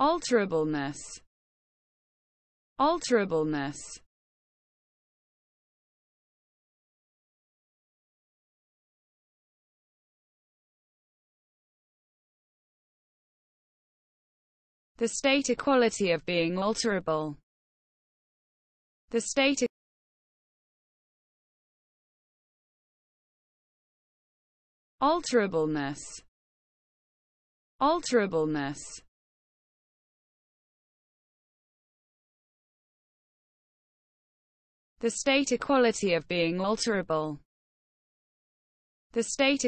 alterableness alterableness the state equality of being alterable the state alterableness alterableness The state equality of being alterable. The state